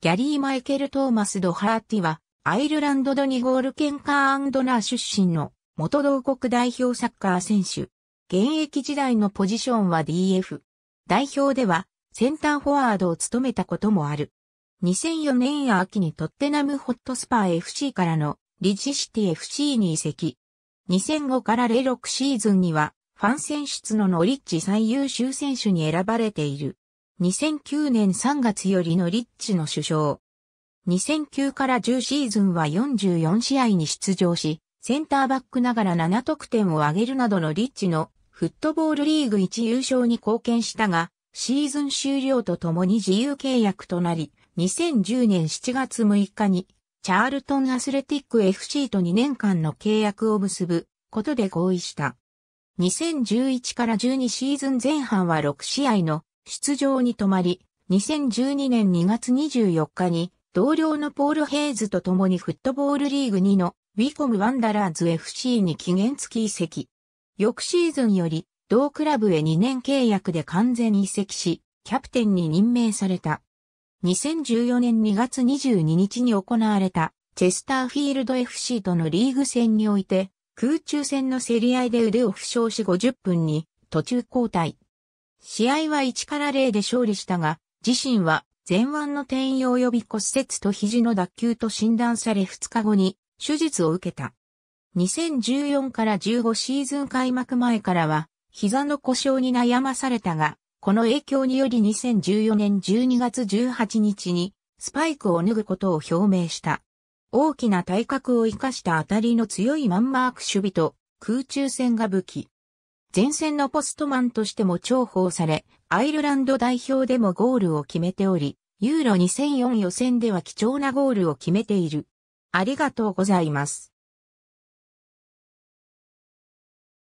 ギャリー・マイケル・トーマス・ドハーティは、アイルランド・ドニゴール・ケンカーナー出身の、元同国代表サッカー選手。現役時代のポジションは DF。代表では、センターフォワードを務めたこともある。2004年秋にトッテナム・ホットスパー FC からの、リジシティ FC に移籍。2005から06シーズンには、ファン選出のノリッジ最優秀選手に選ばれている。2009年3月よりのリッチの首相。2009から10シーズンは44試合に出場し、センターバックながら7得点を挙げるなどのリッチのフットボールリーグ1優勝に貢献したが、シーズン終了とともに自由契約となり、2010年7月6日に、チャールトンアスレティック FC と2年間の契約を結ぶことで合意した。2011から12シーズン前半は6試合の出場に止まり、2012年2月24日に同僚のポール・ヘイズと共にフットボールリーグ2のウィコム・ワンダラーズ FC に期限付き移籍。翌シーズンより同クラブへ2年契約で完全移籍し、キャプテンに任命された。2014年2月22日に行われたチェスターフィールド FC とのリーグ戦において空中戦の競り合いで腕を負傷し50分に途中交代。試合は1から0で勝利したが、自身は前腕の転移及び骨折と肘の脱臼と診断され2日後に手術を受けた。2014から15シーズン開幕前からは、膝の故障に悩まされたが、この影響により2014年12月18日にスパイクを脱ぐことを表明した。大きな体格を生かした当たりの強いマンマーク守備と空中戦が武器。前線のポストマンとしても重宝され、アイルランド代表でもゴールを決めており、ユーロ2004予選では貴重なゴールを決めている。ありがとうございます。